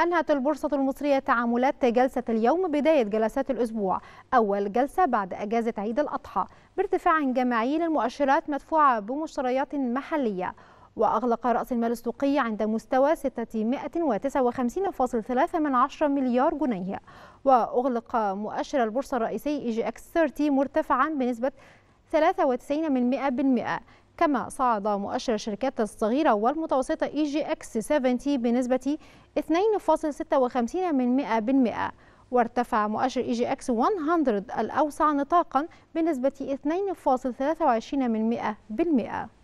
أنهت البورصة المصرية تعاملات جلسة اليوم بداية جلسات الأسبوع أول جلسة بعد أجازة عيد الأضحى بارتفاع جماعي للمؤشرات مدفوعة بمشتريات محلية وأغلق رأس المال السوقي عند مستوى 659.3 مليار جنيه وأغلق مؤشر البورصة الرئيسي إيجي إكس 30 مرتفعا بنسبة 93 من 100% كما صعد مؤشر الشركات الصغيرة والمتوسطة اي جي اكس 70 بنسبة 2.56% من وارتفع مؤشر اي جي اكس 100 الأوسع نطاقا بنسبة 2.23%